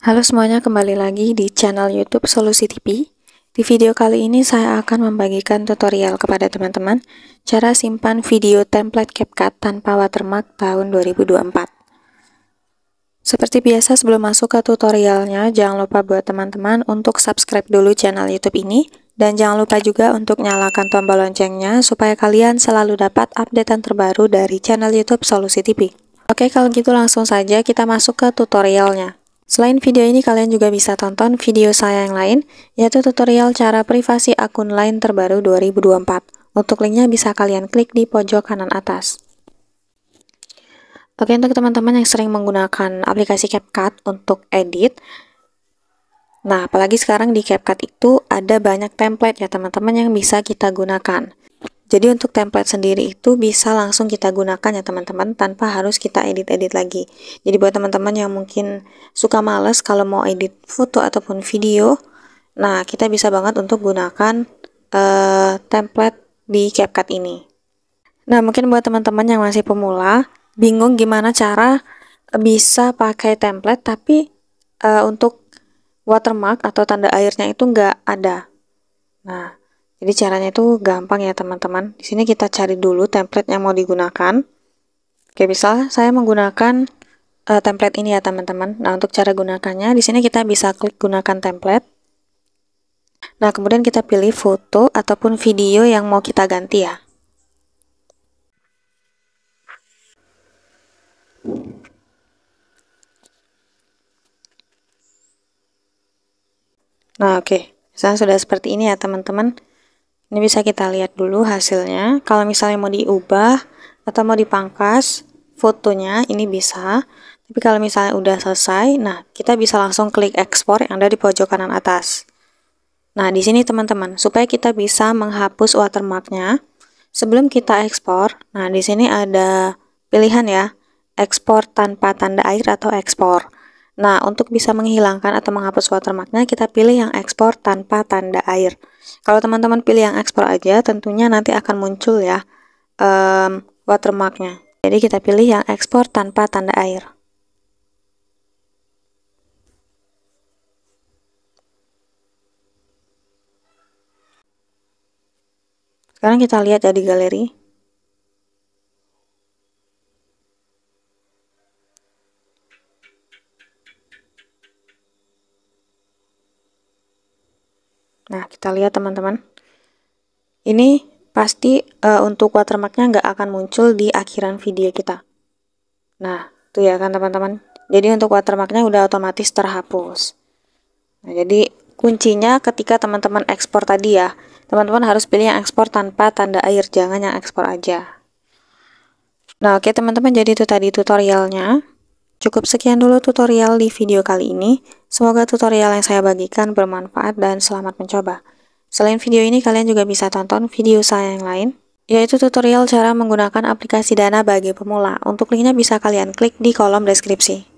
Halo semuanya, kembali lagi di channel YouTube Solusi TV. Di video kali ini saya akan membagikan tutorial kepada teman-teman cara simpan video template CapCut tanpa watermark tahun 2024. Seperti biasa sebelum masuk ke tutorialnya, jangan lupa buat teman-teman untuk subscribe dulu channel YouTube ini dan jangan lupa juga untuk nyalakan tombol loncengnya supaya kalian selalu dapat update terbaru dari channel YouTube Solusi TV. Oke, kalau gitu langsung saja kita masuk ke tutorialnya. Selain video ini, kalian juga bisa tonton video saya yang lain, yaitu tutorial cara privasi akun lain terbaru 2024. Untuk linknya bisa kalian klik di pojok kanan atas. Oke, untuk teman-teman yang sering menggunakan aplikasi CapCut untuk edit, nah apalagi sekarang di CapCut itu ada banyak template ya teman-teman yang bisa kita gunakan. Jadi untuk template sendiri itu bisa langsung kita gunakan ya teman-teman tanpa harus kita edit-edit lagi. Jadi buat teman-teman yang mungkin suka males kalau mau edit foto ataupun video, nah kita bisa banget untuk gunakan uh, template di CapCut ini. Nah mungkin buat teman-teman yang masih pemula, bingung gimana cara bisa pakai template tapi uh, untuk watermark atau tanda airnya itu nggak ada. Nah, jadi caranya itu gampang ya teman-teman. Di sini kita cari dulu template yang mau digunakan. Oke, misal saya menggunakan uh, template ini ya teman-teman. Nah, untuk cara gunakannya di sini kita bisa klik gunakan template. Nah, kemudian kita pilih foto ataupun video yang mau kita ganti ya. Nah, oke. Misalnya sudah seperti ini ya teman-teman. Ini bisa kita lihat dulu hasilnya. Kalau misalnya mau diubah atau mau dipangkas fotonya, ini bisa. Tapi kalau misalnya udah selesai, nah kita bisa langsung klik ekspor yang ada di pojok kanan atas. Nah, di sini teman-teman, supaya kita bisa menghapus watermarknya, sebelum kita ekspor, nah di sini ada pilihan ya, ekspor tanpa tanda air atau ekspor. Nah, untuk bisa menghilangkan atau menghapus watermarknya, kita pilih yang ekspor tanpa tanda air. Kalau teman-teman pilih yang ekspor aja, tentunya nanti akan muncul ya um, watermarknya. Jadi kita pilih yang ekspor tanpa tanda air. Sekarang kita lihat ya di galeri. Nah, kita lihat teman-teman. Ini pasti uh, untuk watermarknya nggak akan muncul di akhiran video kita. Nah, itu ya kan teman-teman. Jadi untuk watermarknya udah otomatis terhapus. Nah, jadi kuncinya ketika teman-teman ekspor tadi ya, teman-teman harus pilih yang ekspor tanpa tanda air, jangan yang ekspor aja. Nah, oke okay, teman-teman, jadi itu tadi tutorialnya. Cukup sekian dulu tutorial di video kali ini. Semoga tutorial yang saya bagikan bermanfaat dan selamat mencoba. Selain video ini, kalian juga bisa tonton video saya yang lain, yaitu tutorial cara menggunakan aplikasi Dana bagi pemula. Untuk linknya bisa kalian klik di kolom deskripsi.